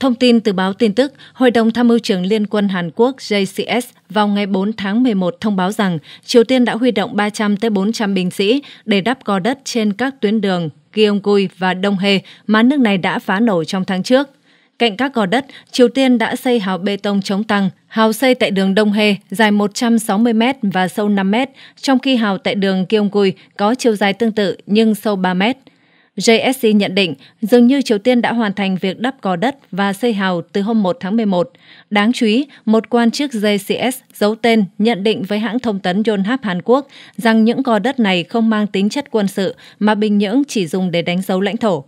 Thông tin từ báo tin tức, Hội đồng Tham mưu trưởng Liên quân Hàn Quốc JCS vào ngày 4 tháng 11 thông báo rằng Triều Tiên đã huy động 300-400 binh sĩ để đắp gò đất trên các tuyến đường Gyeonggi và Đông Hê mà nước này đã phá nổ trong tháng trước. Cạnh các gò đất, Triều Tiên đã xây hào bê tông chống tăng. Hào xây tại đường Đông Hê dài 160 m và sâu 5 m, trong khi hào tại đường Gyeonggi có chiều dài tương tự nhưng sâu 3 mét. JSC nhận định dường như Triều Tiên đã hoàn thành việc đắp cò đất và xây hào từ hôm 1 tháng 11. Đáng chú ý, một quan chức JCS giấu tên nhận định với hãng thông tấn Yonhap Hàn Quốc rằng những cò đất này không mang tính chất quân sự mà Bình Nhưỡng chỉ dùng để đánh dấu lãnh thổ.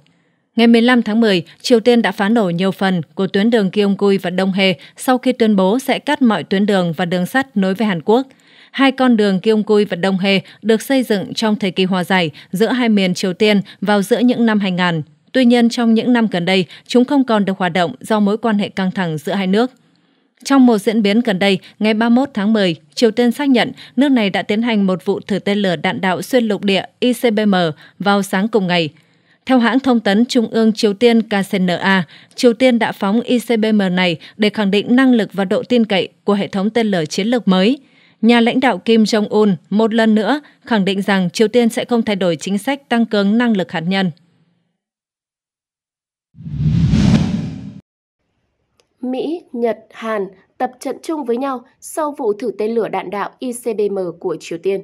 Ngày 15 tháng 10, Triều Tiên đã phá nổ nhiều phần của tuyến đường Gyeonggi và Đông Hề sau khi tuyên bố sẽ cắt mọi tuyến đường và đường sắt nối với Hàn Quốc – Hai con đường Gyeonggi và Đông hề được xây dựng trong thời kỳ hòa giải giữa hai miền Triều Tiên vào giữa những năm 2000. Tuy nhiên, trong những năm gần đây, chúng không còn được hoạt động do mối quan hệ căng thẳng giữa hai nước. Trong một diễn biến gần đây, ngày 31 tháng 10, Triều Tiên xác nhận nước này đã tiến hành một vụ thử tên lửa đạn đạo xuyên lục địa ICBM vào sáng cùng ngày. Theo hãng thông tấn Trung ương Triều Tiên KCNA, Triều Tiên đã phóng ICBM này để khẳng định năng lực và độ tin cậy của hệ thống tên lửa chiến lược mới – nhà lãnh đạo Kim Jong-un một lần nữa khẳng định rằng Triều Tiên sẽ không thay đổi chính sách tăng cường năng lực hạt nhân. Mỹ, Nhật, Hàn tập trận chung với nhau sau vụ thử tên lửa đạn đạo ICBM của Triều Tiên.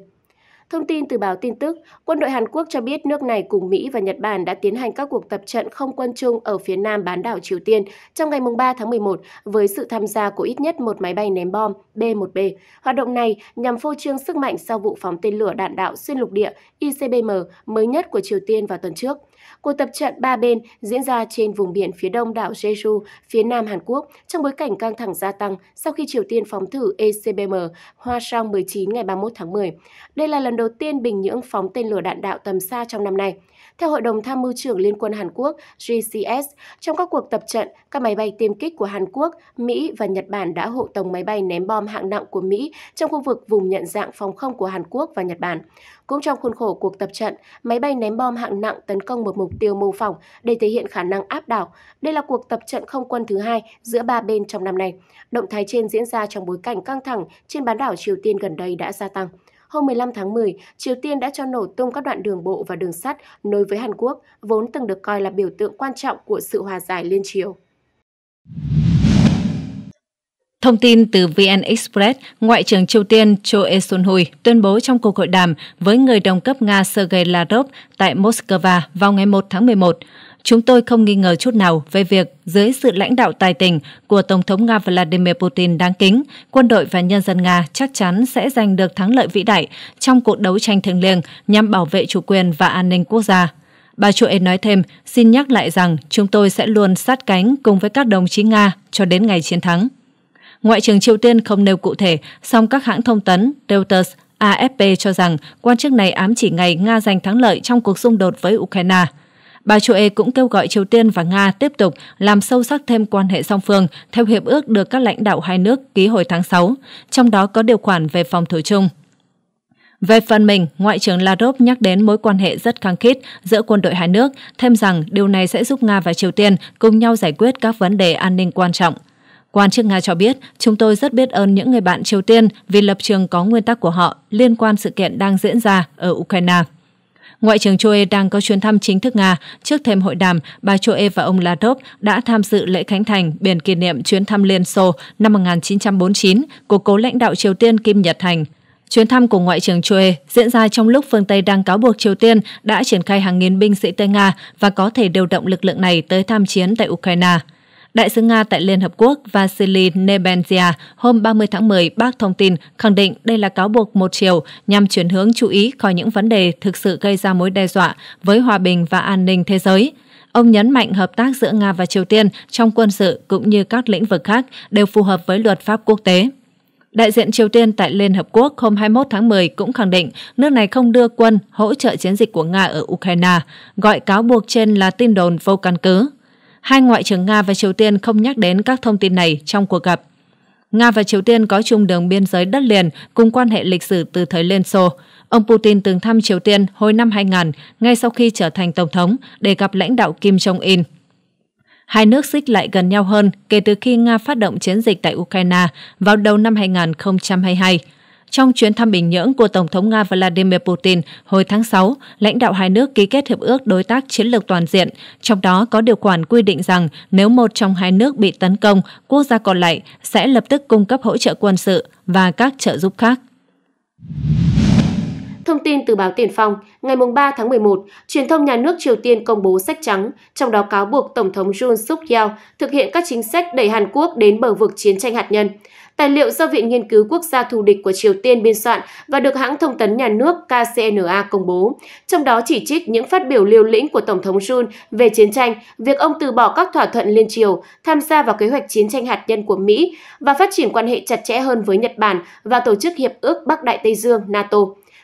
Thông tin từ báo tin tức, quân đội Hàn Quốc cho biết nước này cùng Mỹ và Nhật Bản đã tiến hành các cuộc tập trận không quân chung ở phía nam bán đảo Triều Tiên trong ngày 3 tháng 11 với sự tham gia của ít nhất một máy bay ném bom B-1B. Hoạt động này nhằm phô trương sức mạnh sau vụ phóng tên lửa đạn đạo xuyên lục địa ICBM mới nhất của Triều Tiên vào tuần trước. Cuộc tập trận ba bên diễn ra trên vùng biển phía đông đảo Jeju, phía nam Hàn Quốc, trong bối cảnh căng thẳng gia tăng sau khi Triều Tiên phóng thử ECBM Hoa Song 19 ngày 31 tháng 10. Đây là lần đầu tiên Bình Nhưỡng phóng tên lửa đạn đạo tầm xa trong năm nay. Theo Hội đồng Tham mưu trưởng Liên quân Hàn Quốc JCS, trong các cuộc tập trận, các máy bay tiêm kích của Hàn Quốc, Mỹ và Nhật Bản đã hộ tống máy bay ném bom hạng nặng của Mỹ trong khu vực vùng nhận dạng phòng không của Hàn Quốc và Nhật Bản. Cũng trong khuôn khổ cuộc tập trận, máy bay ném bom hạng nặng tấn công một mục tiêu mô phỏng để thể hiện khả năng áp đảo. Đây là cuộc tập trận không quân thứ hai giữa ba bên trong năm nay. Động thái trên diễn ra trong bối cảnh căng thẳng trên bán đảo Triều Tiên gần đây đã gia tăng. Hôm 15 tháng 10, Triều Tiên đã cho nổ tung các đoạn đường bộ và đường sắt nối với Hàn Quốc, vốn từng được coi là biểu tượng quan trọng của sự hòa giải liên triều. Thông tin từ VN Express, Ngoại trưởng Triều Tiên Cho Eun-hui tuyên bố trong cuộc hội đàm với người đồng cấp Nga Sergei Lavrov tại Moscow vào ngày 1 tháng 11, Chúng tôi không nghi ngờ chút nào về việc dưới sự lãnh đạo tài tình của Tổng thống Nga Vladimir Putin đáng kính, quân đội và nhân dân Nga chắc chắn sẽ giành được thắng lợi vĩ đại trong cuộc đấu tranh thiêng liêng nhằm bảo vệ chủ quyền và an ninh quốc gia. Bà Chuệ nói thêm, xin nhắc lại rằng chúng tôi sẽ luôn sát cánh cùng với các đồng chí Nga cho đến ngày chiến thắng. Ngoại trưởng Triều Tiên không nêu cụ thể, song các hãng thông tấn Reuters, AFP cho rằng quan chức này ám chỉ ngày Nga giành thắng lợi trong cuộc xung đột với Ukraine – Bà Chue cũng kêu gọi Triều Tiên và Nga tiếp tục làm sâu sắc thêm quan hệ song phương theo hiệp ước được các lãnh đạo hai nước ký hồi tháng 6, trong đó có điều khoản về phòng thủ chung. Về phần mình, Ngoại trưởng Lavrov nhắc đến mối quan hệ rất khăng khít giữa quân đội hai nước, thêm rằng điều này sẽ giúp Nga và Triều Tiên cùng nhau giải quyết các vấn đề an ninh quan trọng. Quan chức Nga cho biết, chúng tôi rất biết ơn những người bạn Triều Tiên vì lập trường có nguyên tắc của họ liên quan sự kiện đang diễn ra ở Ukraine. Ngoại trưởng Choe đang có chuyến thăm chính thức Nga. Trước thêm hội đàm, bà Choe và ông Lavrov đã tham dự lễ khánh thành biển kỷ niệm chuyến thăm Liên Xô năm 1949 của cố lãnh đạo Triều Tiên Kim Nhật Thành. Chuyến thăm của Ngoại trưởng Choe diễn ra trong lúc phương Tây đang cáo buộc Triều Tiên đã triển khai hàng nghìn binh sĩ Tây Nga và có thể điều động lực lượng này tới tham chiến tại Ukraine. Đại sứ Nga tại Liên Hợp Quốc Vasily Nebenzia hôm 30 tháng 10 bác thông tin khẳng định đây là cáo buộc một chiều nhằm chuyển hướng chú ý khỏi những vấn đề thực sự gây ra mối đe dọa với hòa bình và an ninh thế giới. Ông nhấn mạnh hợp tác giữa Nga và Triều Tiên trong quân sự cũng như các lĩnh vực khác đều phù hợp với luật pháp quốc tế. Đại diện Triều Tiên tại Liên Hợp Quốc hôm 21 tháng 10 cũng khẳng định nước này không đưa quân hỗ trợ chiến dịch của Nga ở Ukraine, gọi cáo buộc trên là tin đồn vô căn cứ hai ngoại trưởng Nga và Triều Tiên không nhắc đến các thông tin này trong cuộc gặp. Nga và Triều Tiên có chung đường biên giới đất liền cùng quan hệ lịch sử từ thời Liên Xô. Ông Putin từng thăm Triều Tiên hồi năm 2000, ngay sau khi trở thành Tổng thống, để gặp lãnh đạo Kim Jong-un. Hai nước xích lại gần nhau hơn kể từ khi Nga phát động chiến dịch tại Ukraine vào đầu năm 2022. Trong chuyến thăm Bình Nhưỡng của Tổng thống Nga Vladimir Putin hồi tháng 6, lãnh đạo hai nước ký kết hiệp ước đối tác chiến lược toàn diện, trong đó có điều khoản quy định rằng nếu một trong hai nước bị tấn công, quốc gia còn lại sẽ lập tức cung cấp hỗ trợ quân sự và các trợ giúp khác. Thông tin từ báo Tiền Phong, ngày 3 tháng 11, truyền thông nhà nước Triều Tiên công bố sách trắng, trong đó cáo buộc Tổng thống Jun Suk Yeol thực hiện các chính sách đẩy Hàn Quốc đến bờ vực chiến tranh hạt nhân tài liệu do Viện Nghiên cứu Quốc gia thù địch của Triều Tiên biên soạn và được hãng thông tấn nhà nước KCNA công bố. Trong đó chỉ trích những phát biểu liều lĩnh của Tổng thống Jun về chiến tranh, việc ông từ bỏ các thỏa thuận liên triều, tham gia vào kế hoạch chiến tranh hạt nhân của Mỹ và phát triển quan hệ chặt chẽ hơn với Nhật Bản và Tổ chức Hiệp ước Bắc Đại Tây Dương NATO.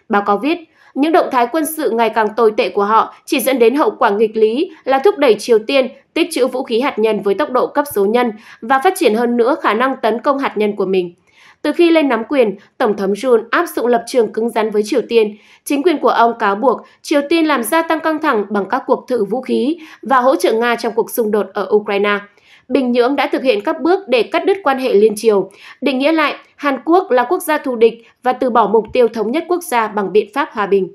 Báo cáo viết, những động thái quân sự ngày càng tồi tệ của họ chỉ dẫn đến hậu quả nghịch lý là thúc đẩy Triều Tiên tích trữ vũ khí hạt nhân với tốc độ cấp số nhân và phát triển hơn nữa khả năng tấn công hạt nhân của mình. Từ khi lên nắm quyền, Tổng thống Jun áp dụng lập trường cứng rắn với Triều Tiên. Chính quyền của ông cáo buộc Triều Tiên làm gia tăng căng thẳng bằng các cuộc thử vũ khí và hỗ trợ Nga trong cuộc xung đột ở Ukraine – Bình Nhưỡng đã thực hiện các bước để cắt đứt quan hệ liên triều. Định nghĩa lại, Hàn Quốc là quốc gia thù địch và từ bỏ mục tiêu thống nhất quốc gia bằng biện pháp hòa bình.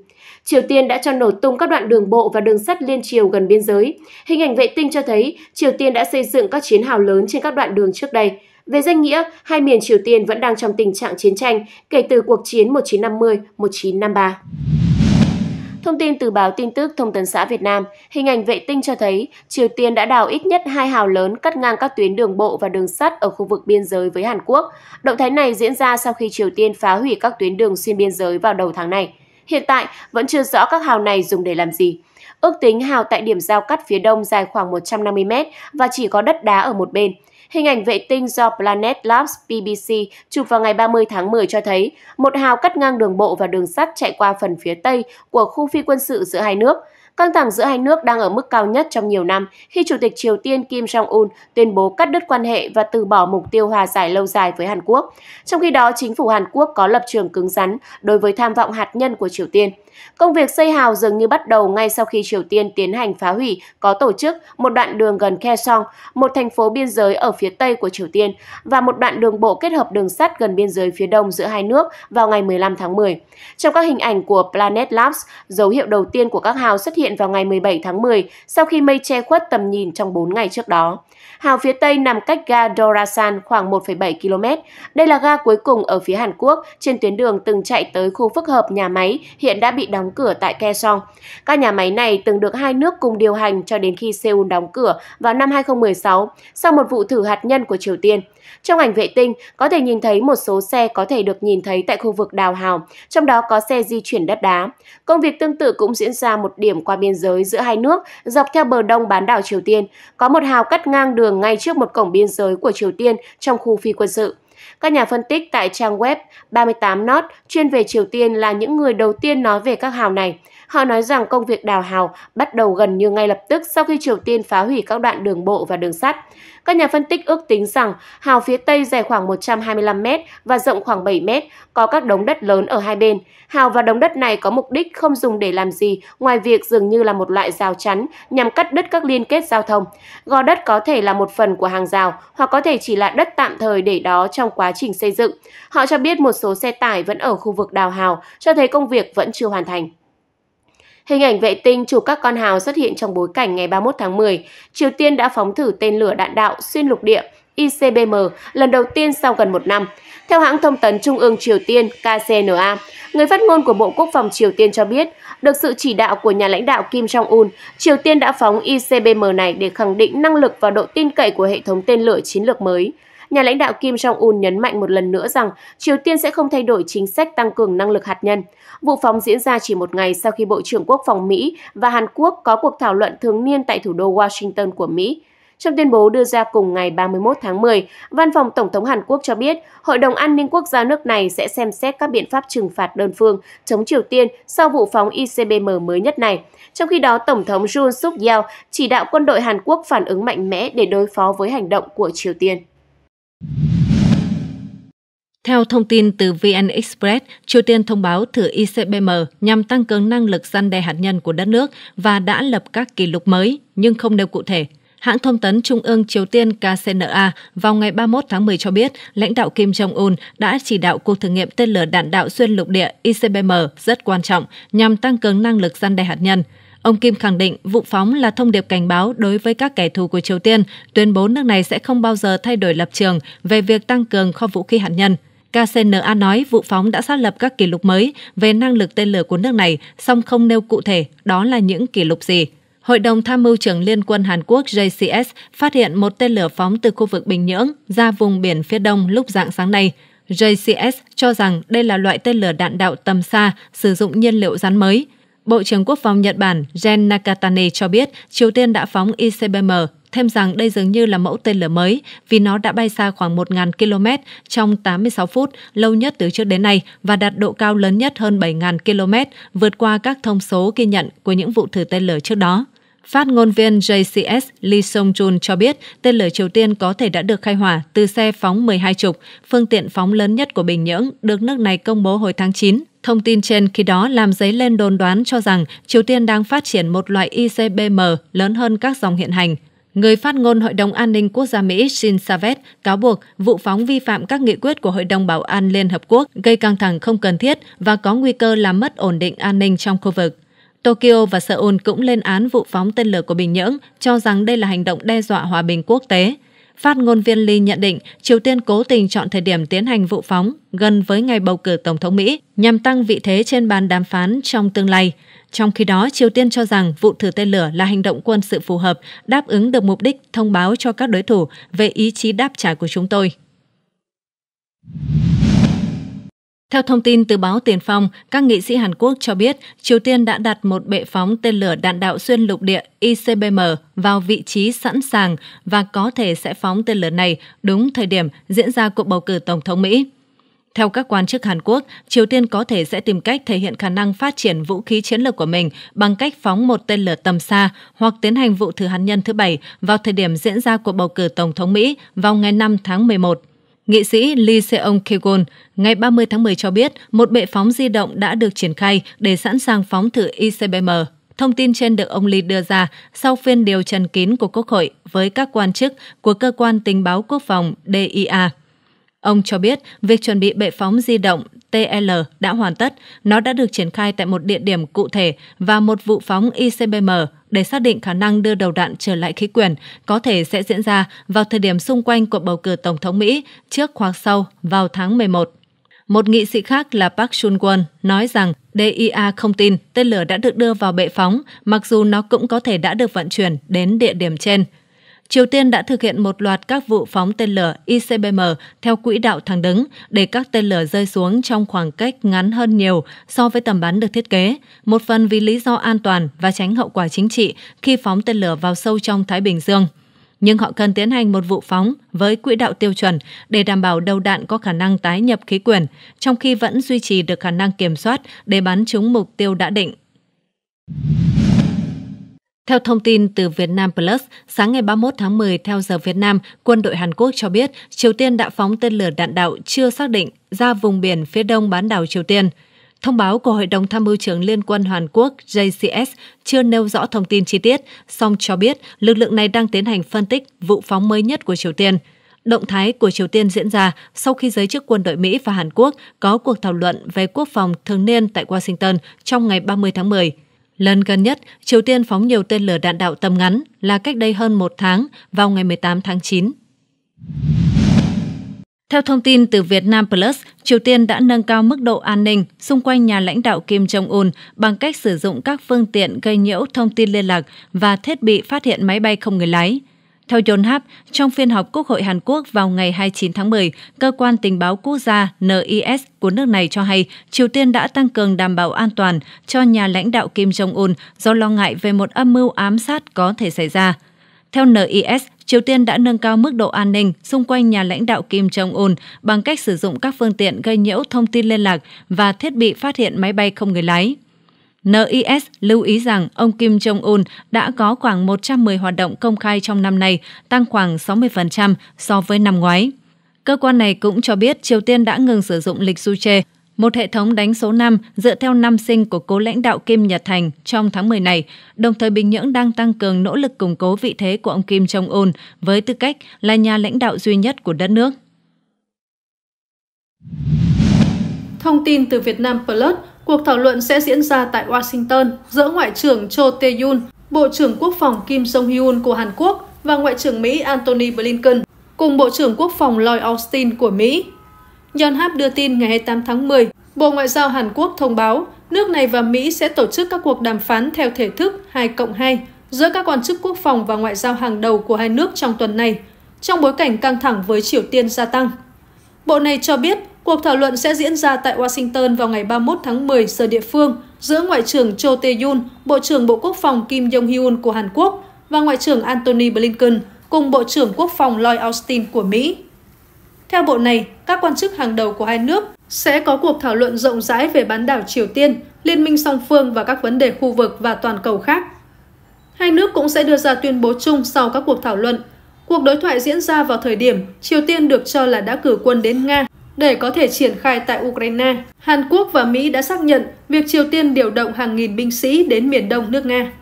Triều Tiên đã cho nổ tung các đoạn đường bộ và đường sắt liên triều gần biên giới. Hình ảnh vệ tinh cho thấy Triều Tiên đã xây dựng các chiến hào lớn trên các đoạn đường trước đây. Về danh nghĩa, hai miền Triều Tiên vẫn đang trong tình trạng chiến tranh kể từ cuộc chiến 1950-1953. Thông tin từ báo tin tức Thông tấn xã Việt Nam, hình ảnh vệ tinh cho thấy Triều Tiên đã đào ít nhất hai hào lớn cắt ngang các tuyến đường bộ và đường sắt ở khu vực biên giới với Hàn Quốc. Động thái này diễn ra sau khi Triều Tiên phá hủy các tuyến đường xuyên biên giới vào đầu tháng này. Hiện tại, vẫn chưa rõ các hào này dùng để làm gì. Ước tính hào tại điểm giao cắt phía đông dài khoảng 150 mét và chỉ có đất đá ở một bên – Hình ảnh vệ tinh do Planet Labs PBC chụp vào ngày 30 tháng 10 cho thấy một hào cắt ngang đường bộ và đường sắt chạy qua phần phía tây của khu phi quân sự giữa hai nước. Căng thẳng giữa hai nước đang ở mức cao nhất trong nhiều năm khi Chủ tịch Triều Tiên Kim Jong-un tuyên bố cắt đứt quan hệ và từ bỏ mục tiêu hòa giải lâu dài với Hàn Quốc. Trong khi đó, chính phủ Hàn Quốc có lập trường cứng rắn đối với tham vọng hạt nhân của Triều Tiên. Công việc xây hào dường như bắt đầu ngay sau khi Triều Tiên tiến hành phá hủy có tổ chức một đoạn đường gần Kaesong, một thành phố biên giới ở phía tây của Triều Tiên, và một đoạn đường bộ kết hợp đường sắt gần biên giới phía đông giữa hai nước vào ngày 15 tháng 10. Trong các hình ảnh của Planet Labs, dấu hiệu đầu tiên của các hào xuất hiện vào ngày 17 tháng 10 sau khi mây che khuất tầm nhìn trong 4 ngày trước đó. Hào phía tây nằm cách ga Dorasan khoảng 1,7 km. Đây là ga cuối cùng ở phía Hàn Quốc trên tuyến đường từng chạy tới khu phức hợp nhà máy hiện đã bị đóng cửa tại Kaesong. Các nhà máy này từng được hai nước cùng điều hành cho đến khi Seoul đóng cửa vào năm 2016 sau một vụ thử hạt nhân của Triều Tiên. Trong ảnh vệ tinh, có thể nhìn thấy một số xe có thể được nhìn thấy tại khu vực đào hào, trong đó có xe di chuyển đất đá. Công việc tương tự cũng diễn ra một điểm qua biên giới giữa hai nước dọc theo bờ đông bán đảo Triều Tiên. Có một hào cắt ngang đường ngay trước một cổng biên giới của Triều Tiên trong khu phi quân sự. Các nhà phân tích tại trang web 38not chuyên về Triều Tiên là những người đầu tiên nói về các hào này, Họ nói rằng công việc đào hào bắt đầu gần như ngay lập tức sau khi Triều Tiên phá hủy các đoạn đường bộ và đường sắt. Các nhà phân tích ước tính rằng hào phía Tây dài khoảng 125 m và rộng khoảng 7 m, có các đống đất lớn ở hai bên. Hào và đống đất này có mục đích không dùng để làm gì ngoài việc dường như là một loại rào chắn nhằm cắt đứt các liên kết giao thông. Gò đất có thể là một phần của hàng rào hoặc có thể chỉ là đất tạm thời để đó trong quá trình xây dựng. Họ cho biết một số xe tải vẫn ở khu vực đào hào, cho thấy công việc vẫn chưa hoàn thành. Hình ảnh vệ tinh chụp các con hào xuất hiện trong bối cảnh ngày 31 tháng 10, Triều Tiên đã phóng thử tên lửa đạn đạo xuyên lục địa ICBM lần đầu tiên sau gần một năm. Theo hãng thông tấn Trung ương Triều Tiên KCNA, người phát ngôn của Bộ Quốc phòng Triều Tiên cho biết, được sự chỉ đạo của nhà lãnh đạo Kim Jong-un, Triều Tiên đã phóng ICBM này để khẳng định năng lực và độ tin cậy của hệ thống tên lửa chiến lược mới. Nhà lãnh đạo Kim Jong-un nhấn mạnh một lần nữa rằng Triều Tiên sẽ không thay đổi chính sách tăng cường năng lực hạt nhân. Vụ phóng diễn ra chỉ một ngày sau khi Bộ trưởng Quốc phòng Mỹ và Hàn Quốc có cuộc thảo luận thường niên tại thủ đô Washington của Mỹ. Trong tuyên bố đưa ra cùng ngày 31 tháng 10, Văn phòng Tổng thống Hàn Quốc cho biết Hội đồng An ninh Quốc gia nước này sẽ xem xét các biện pháp trừng phạt đơn phương chống Triều Tiên sau vụ phóng ICBM mới nhất này. Trong khi đó, Tổng thống Jun Suk Yeol chỉ đạo quân đội Hàn Quốc phản ứng mạnh mẽ để đối phó với hành động của Triều Tiên. Theo thông tin từ VN Express, Triều Tiên thông báo thử ICBM nhằm tăng cường năng lực gian đe hạt nhân của đất nước và đã lập các kỷ lục mới, nhưng không nêu cụ thể. Hãng thông tấn Trung ương Triều Tiên KCNA vào ngày 31 tháng 10 cho biết lãnh đạo Kim Jong-un đã chỉ đạo cuộc thử nghiệm tên lửa đạn đạo xuyên lục địa ICBM rất quan trọng nhằm tăng cường năng lực gian đe hạt nhân – Ông Kim khẳng định vụ phóng là thông điệp cảnh báo đối với các kẻ thù của Triều Tiên, tuyên bố nước này sẽ không bao giờ thay đổi lập trường về việc tăng cường kho vũ khí hạt nhân. KCNA nói vụ phóng đã xác lập các kỷ lục mới về năng lực tên lửa của nước này, song không nêu cụ thể đó là những kỷ lục gì. Hội đồng Tham mưu trưởng Liên quân Hàn Quốc JCS phát hiện một tên lửa phóng từ khu vực Bình Nhưỡng ra vùng biển phía đông lúc dạng sáng nay. JCS cho rằng đây là loại tên lửa đạn đạo tầm xa sử dụng nhiên liệu rắn mới. Bộ trưởng Quốc phòng Nhật Bản Gen Nakatani cho biết Triều Tiên đã phóng ICBM, thêm rằng đây dường như là mẫu tên lửa mới vì nó đã bay xa khoảng 1.000 km trong 86 phút, lâu nhất từ trước đến nay và đạt độ cao lớn nhất hơn 7.000 km, vượt qua các thông số ghi nhận của những vụ thử tên lửa trước đó. Phát ngôn viên JCS Lee Song Jun cho biết tên lửa Triều Tiên có thể đã được khai hỏa từ xe phóng 12 trục, phương tiện phóng lớn nhất của Bình Nhưỡng được nước này công bố hồi tháng 9 Thông tin trên khi đó làm dấy lên đồn đoán cho rằng Triều Tiên đang phát triển một loại ICBM lớn hơn các dòng hiện hành. Người phát ngôn Hội đồng An ninh Quốc gia Mỹ Shin Savet cáo buộc vụ phóng vi phạm các nghị quyết của Hội đồng Bảo an Liên Hợp Quốc gây căng thẳng không cần thiết và có nguy cơ làm mất ổn định an ninh trong khu vực. Tokyo và Seoul cũng lên án vụ phóng tên lửa của Bình Nhưỡng, cho rằng đây là hành động đe dọa hòa bình quốc tế – Phát ngôn viên Lee nhận định Triều Tiên cố tình chọn thời điểm tiến hành vụ phóng gần với ngày bầu cử Tổng thống Mỹ nhằm tăng vị thế trên bàn đàm phán trong tương lai. Trong khi đó, Triều Tiên cho rằng vụ thử tên lửa là hành động quân sự phù hợp, đáp ứng được mục đích thông báo cho các đối thủ về ý chí đáp trả của chúng tôi. Theo thông tin từ báo Tiền Phong, các nghị sĩ Hàn Quốc cho biết Triều Tiên đã đặt một bệ phóng tên lửa đạn đạo xuyên lục địa ICBM vào vị trí sẵn sàng và có thể sẽ phóng tên lửa này đúng thời điểm diễn ra cuộc bầu cử Tổng thống Mỹ. Theo các quan chức Hàn Quốc, Triều Tiên có thể sẽ tìm cách thể hiện khả năng phát triển vũ khí chiến lược của mình bằng cách phóng một tên lửa tầm xa hoặc tiến hành vụ thử hạt nhân thứ bảy vào thời điểm diễn ra cuộc bầu cử Tổng thống Mỹ vào ngày 5 tháng 11. Nghị sĩ Lee Seong Kegon ngày 30 tháng 10 cho biết một bệ phóng di động đã được triển khai để sẵn sàng phóng thử ICBM. Thông tin trên được ông Lee đưa ra sau phiên điều trần kín của Quốc hội với các quan chức của Cơ quan Tình báo Quốc phòng DIA. Ông cho biết việc chuẩn bị bệ phóng di động TL đã hoàn tất, nó đã được triển khai tại một địa điểm cụ thể và một vụ phóng ICBM để xác định khả năng đưa đầu đạn trở lại khí quyển có thể sẽ diễn ra vào thời điểm xung quanh cuộc bầu cử Tổng thống Mỹ trước hoặc sau vào tháng 11. Một nghị sĩ khác là Park Chun-won nói rằng DIA không tin tên lửa đã được đưa vào bệ phóng, mặc dù nó cũng có thể đã được vận chuyển đến địa điểm trên. Triều Tiên đã thực hiện một loạt các vụ phóng tên lửa ICBM theo quỹ đạo thẳng đứng để các tên lửa rơi xuống trong khoảng cách ngắn hơn nhiều so với tầm bắn được thiết kế, một phần vì lý do an toàn và tránh hậu quả chính trị khi phóng tên lửa vào sâu trong Thái Bình Dương nhưng họ cần tiến hành một vụ phóng với quỹ đạo tiêu chuẩn để đảm bảo đầu đạn có khả năng tái nhập khí quyển, trong khi vẫn duy trì được khả năng kiểm soát để bắn trúng mục tiêu đã định. Theo thông tin từ Việt Nam Plus, sáng ngày 31 tháng 10 theo giờ Việt Nam, quân đội Hàn Quốc cho biết Triều Tiên đã phóng tên lửa đạn đạo chưa xác định ra vùng biển phía đông bán đảo Triều Tiên. Thông báo của Hội đồng Tham mưu trưởng Liên quân Hàn Quốc JCS chưa nêu rõ thông tin chi tiết, song cho biết lực lượng này đang tiến hành phân tích vụ phóng mới nhất của Triều Tiên. Động thái của Triều Tiên diễn ra sau khi giới chức quân đội Mỹ và Hàn Quốc có cuộc thảo luận về quốc phòng thường niên tại Washington trong ngày 30 tháng 10. Lần gần nhất, Triều Tiên phóng nhiều tên lửa đạn đạo tầm ngắn là cách đây hơn một tháng vào ngày 18 tháng 9. Theo thông tin từ Việt Nam Plus, Triều Tiên đã nâng cao mức độ an ninh xung quanh nhà lãnh đạo Kim Jong-un bằng cách sử dụng các phương tiện gây nhiễu thông tin liên lạc và thiết bị phát hiện máy bay không người lái – theo Yonhap, trong phiên họp Quốc hội Hàn Quốc vào ngày 29 tháng 10, Cơ quan Tình báo Quốc gia NIS của nước này cho hay Triều Tiên đã tăng cường đảm bảo an toàn cho nhà lãnh đạo Kim Jong-un do lo ngại về một âm mưu ám sát có thể xảy ra. Theo NIS, Triều Tiên đã nâng cao mức độ an ninh xung quanh nhà lãnh đạo Kim Jong-un bằng cách sử dụng các phương tiện gây nhiễu thông tin liên lạc và thiết bị phát hiện máy bay không người lái. NIS lưu ý rằng ông Kim Jong-un đã có khoảng 110 hoạt động công khai trong năm nay, tăng khoảng 60% so với năm ngoái. Cơ quan này cũng cho biết Triều Tiên đã ngừng sử dụng lịch Suche, một hệ thống đánh số năm dựa theo năm sinh của cố lãnh đạo Kim Nhật Thành trong tháng 10 này, đồng thời Bình Nhưỡng đang tăng cường nỗ lực củng cố vị thế của ông Kim Jong-un với tư cách là nhà lãnh đạo duy nhất của đất nước. Thông tin từ Việt Nam Plus, cuộc thảo luận sẽ diễn ra tại Washington giữa Ngoại trưởng Cho tae yoon Bộ trưởng Quốc phòng Kim Jong-hyun của Hàn Quốc và Ngoại trưởng Mỹ Antony Blinken, cùng Bộ trưởng Quốc phòng Lloyd Austin của Mỹ. Yonhap đưa tin ngày 28 tháng 10, Bộ Ngoại giao Hàn Quốc thông báo nước này và Mỹ sẽ tổ chức các cuộc đàm phán theo thể thức 2 cộng 2 giữa các quan chức quốc phòng và ngoại giao hàng đầu của hai nước trong tuần này, trong bối cảnh căng thẳng với Triều Tiên gia tăng. Bộ này cho biết Cuộc thảo luận sẽ diễn ra tại Washington vào ngày 31 tháng 10 giờ địa phương giữa Ngoại trưởng Cho Tae-yun, Bộ trưởng Bộ Quốc phòng Kim Jong-hyun của Hàn Quốc và Ngoại trưởng Antony Blinken cùng Bộ trưởng Quốc phòng Lloyd Austin của Mỹ. Theo bộ này, các quan chức hàng đầu của hai nước sẽ có cuộc thảo luận rộng rãi về bán đảo Triều Tiên, liên minh song phương và các vấn đề khu vực và toàn cầu khác. Hai nước cũng sẽ đưa ra tuyên bố chung sau các cuộc thảo luận. Cuộc đối thoại diễn ra vào thời điểm Triều Tiên được cho là đã cử quân đến Nga để có thể triển khai tại Ukraine. Hàn Quốc và Mỹ đã xác nhận việc Triều Tiên điều động hàng nghìn binh sĩ đến miền đông nước Nga.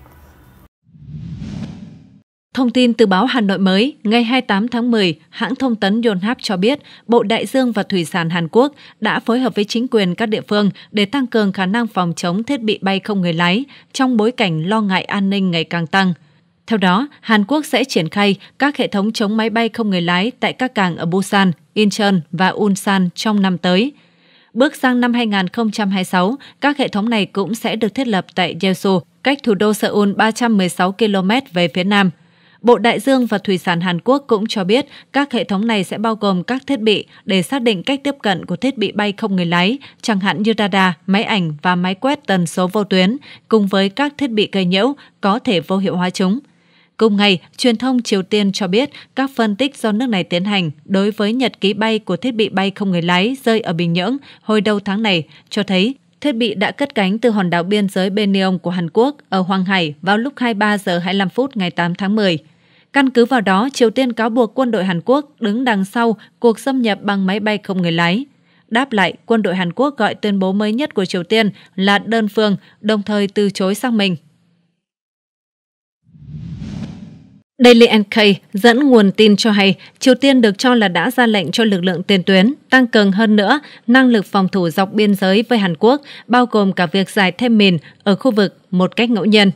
Thông tin từ báo Hà Nội mới, ngày 28 tháng 10, hãng thông tấn Yonhap cho biết Bộ Đại dương và Thủy sản Hàn Quốc đã phối hợp với chính quyền các địa phương để tăng cường khả năng phòng chống thiết bị bay không người lái trong bối cảnh lo ngại an ninh ngày càng tăng. Theo đó, Hàn Quốc sẽ triển khai các hệ thống chống máy bay không người lái tại các cảng ở Busan, Incheon và Ulsan trong năm tới. Bước sang năm 2026, các hệ thống này cũng sẽ được thiết lập tại Jeju, cách thủ đô Seoul 316 km về phía nam. Bộ Đại dương và Thủy sản Hàn Quốc cũng cho biết các hệ thống này sẽ bao gồm các thiết bị để xác định cách tiếp cận của thiết bị bay không người lái, chẳng hạn như radar, máy ảnh và máy quét tần số vô tuyến, cùng với các thiết bị gây nhiễu có thể vô hiệu hóa chúng. Cùng ngày, truyền thông Triều Tiên cho biết các phân tích do nước này tiến hành đối với nhật ký bay của thiết bị bay không người lái rơi ở Bình Nhưỡng hồi đầu tháng này cho thấy thiết bị đã cất cánh từ hòn đảo biên giới Beniong của Hàn Quốc ở Hoàng Hải vào lúc 23 giờ 25 phút ngày 8 tháng 10. Căn cứ vào đó, Triều Tiên cáo buộc quân đội Hàn Quốc đứng đằng sau cuộc xâm nhập bằng máy bay không người lái. Đáp lại, quân đội Hàn Quốc gọi tuyên bố mới nhất của Triều Tiên là đơn phương, đồng thời từ chối sang mình. Daily NK dẫn nguồn tin cho hay Triều Tiên được cho là đã ra lệnh cho lực lượng tiền tuyến tăng cường hơn nữa năng lực phòng thủ dọc biên giới với Hàn Quốc, bao gồm cả việc giải thêm mìn ở khu vực một cách ngẫu nhiên.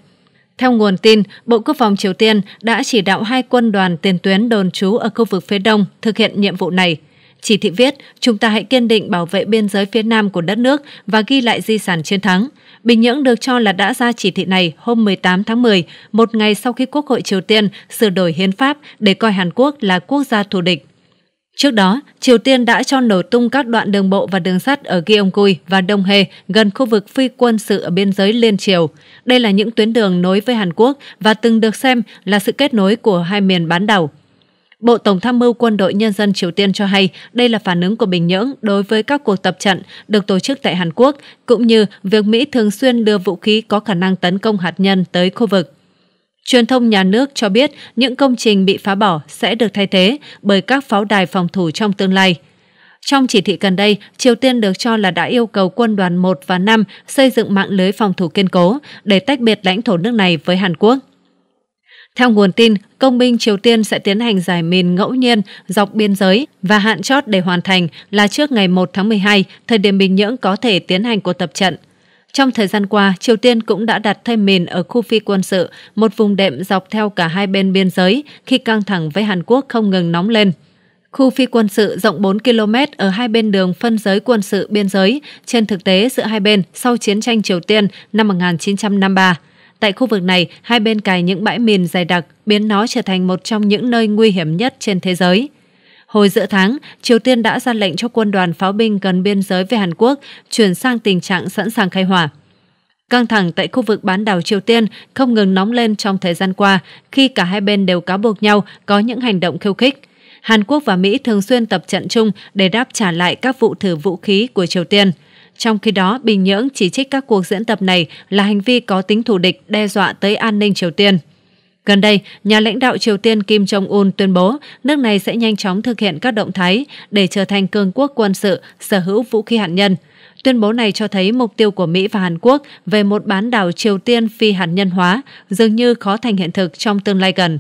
Theo nguồn tin, Bộ Quốc phòng Triều Tiên đã chỉ đạo hai quân đoàn tiền tuyến đồn trú ở khu vực phía đông thực hiện nhiệm vụ này – chỉ thị viết, chúng ta hãy kiên định bảo vệ biên giới phía nam của đất nước và ghi lại di sản chiến thắng. Bình Nhưỡng được cho là đã ra chỉ thị này hôm 18 tháng 10, một ngày sau khi Quốc hội Triều Tiên sửa đổi hiến pháp để coi Hàn Quốc là quốc gia thù địch. Trước đó, Triều Tiên đã cho nổ tung các đoạn đường bộ và đường sắt ở Gyeonggi và Đông Hề gần khu vực phi quân sự ở biên giới Liên Triều. Đây là những tuyến đường nối với Hàn Quốc và từng được xem là sự kết nối của hai miền bán đảo. Bộ Tổng tham mưu Quân đội Nhân dân Triều Tiên cho hay đây là phản ứng của Bình Nhưỡng đối với các cuộc tập trận được tổ chức tại Hàn Quốc, cũng như việc Mỹ thường xuyên đưa vũ khí có khả năng tấn công hạt nhân tới khu vực. Truyền thông nhà nước cho biết những công trình bị phá bỏ sẽ được thay thế bởi các pháo đài phòng thủ trong tương lai. Trong chỉ thị gần đây, Triều Tiên được cho là đã yêu cầu quân đoàn 1 và 5 xây dựng mạng lưới phòng thủ kiên cố để tách biệt lãnh thổ nước này với Hàn Quốc. Theo nguồn tin, công binh Triều Tiên sẽ tiến hành giải mìn ngẫu nhiên dọc biên giới và hạn chót để hoàn thành là trước ngày 1 tháng 12, thời điểm Bình Nhưỡng có thể tiến hành cuộc tập trận. Trong thời gian qua, Triều Tiên cũng đã đặt thêm mìn ở khu phi quân sự, một vùng đệm dọc theo cả hai bên biên giới khi căng thẳng với Hàn Quốc không ngừng nóng lên. Khu phi quân sự rộng 4 km ở hai bên đường phân giới quân sự biên giới, trên thực tế giữa hai bên sau chiến tranh Triều Tiên năm 1953. Tại khu vực này, hai bên cài những bãi mìn dày đặc, biến nó trở thành một trong những nơi nguy hiểm nhất trên thế giới. Hồi giữa tháng, Triều Tiên đã ra lệnh cho quân đoàn pháo binh gần biên giới với Hàn Quốc chuyển sang tình trạng sẵn sàng khai hỏa. Căng thẳng tại khu vực bán đảo Triều Tiên không ngừng nóng lên trong thời gian qua khi cả hai bên đều cáo buộc nhau có những hành động khiêu khích. Hàn Quốc và Mỹ thường xuyên tập trận chung để đáp trả lại các vụ thử vũ khí của Triều Tiên – trong khi đó, Bình Nhưỡng chỉ trích các cuộc diễn tập này là hành vi có tính thù địch đe dọa tới an ninh Triều Tiên. Gần đây, nhà lãnh đạo Triều Tiên Kim Jong-un tuyên bố nước này sẽ nhanh chóng thực hiện các động thái để trở thành cường quốc quân sự sở hữu vũ khí hạt nhân. Tuyên bố này cho thấy mục tiêu của Mỹ và Hàn Quốc về một bán đảo Triều Tiên phi hạt nhân hóa dường như khó thành hiện thực trong tương lai gần.